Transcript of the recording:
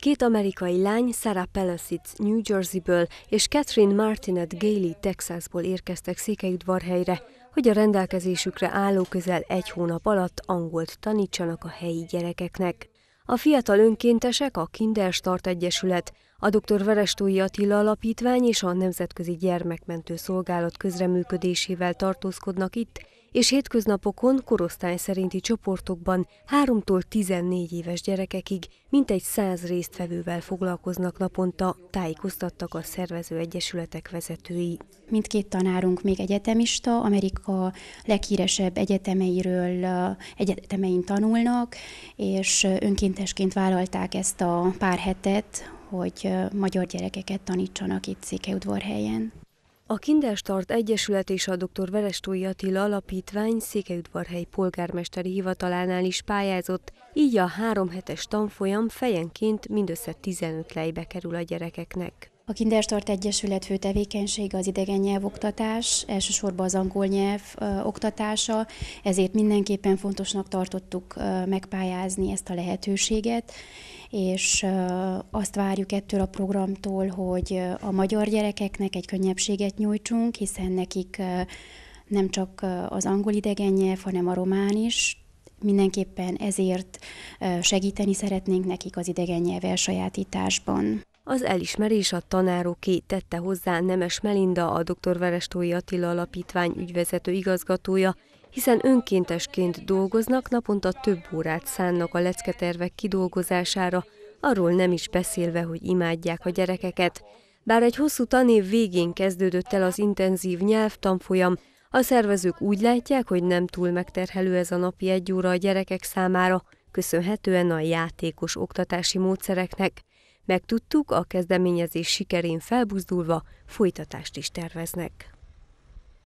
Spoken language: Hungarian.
Két amerikai lány, Sarah Pelosic New Jersey-ből és Catherine Martinet Gailey Texasból érkeztek Székelyudvarhelyre, hogy a rendelkezésükre álló közel egy hónap alatt angolt tanítsanak a helyi gyerekeknek. A fiatal önkéntesek a Kinderstart Egyesület, a dr. Verestói Attila Alapítvány és a Nemzetközi Gyermekmentő Szolgálat közreműködésével tartózkodnak itt, és hétköznapokon korosztály szerinti csoportokban 3-tól 14 éves gyerekekig mintegy 100 résztvevővel foglalkoznak naponta, tájékoztattak a szervező egyesületek vezetői. Mindkét tanárunk még egyetemista, Amerika leghíresebb egyetemeiről egyetemein tanulnak, és önkéntesként vállalták ezt a pár hetet, hogy magyar gyerekeket tanítsanak itt Székelyudvarhelyen. A Kinderstart Egyesület és a dr. Verestói Attila Alapítvány Székelyudvarhely polgármesteri hivatalánál is pályázott, így a három hetes tanfolyam fejenként mindössze 15 lejbe kerül a gyerekeknek. A Kinderstart Egyesület fő tevékenysége az idegen nyelvoktatás, elsősorban az angol nyelv ö, oktatása, ezért mindenképpen fontosnak tartottuk ö, megpályázni ezt a lehetőséget, és ö, azt várjuk ettől a programtól, hogy a magyar gyerekeknek egy könnyebbséget nyújtsunk, hiszen nekik ö, nem csak az angol idegen nyelv, hanem a román is, mindenképpen ezért segíteni szeretnénk nekik az idegen nyelv elsajátításban. Az elismerés a tanároké tette hozzá Nemes Melinda, a dr. Verestói Attila Alapítvány ügyvezető igazgatója, hiszen önkéntesként dolgoznak, naponta több órát szánnak a lecketervek kidolgozására, arról nem is beszélve, hogy imádják a gyerekeket. Bár egy hosszú tanév végén kezdődött el az intenzív nyelvtanfolyam, a szervezők úgy látják, hogy nem túl megterhelő ez a napi egy óra a gyerekek számára, köszönhetően a játékos oktatási módszereknek. Megtudtuk, a kezdeményezés sikerén felbuzdulva folytatást is terveznek.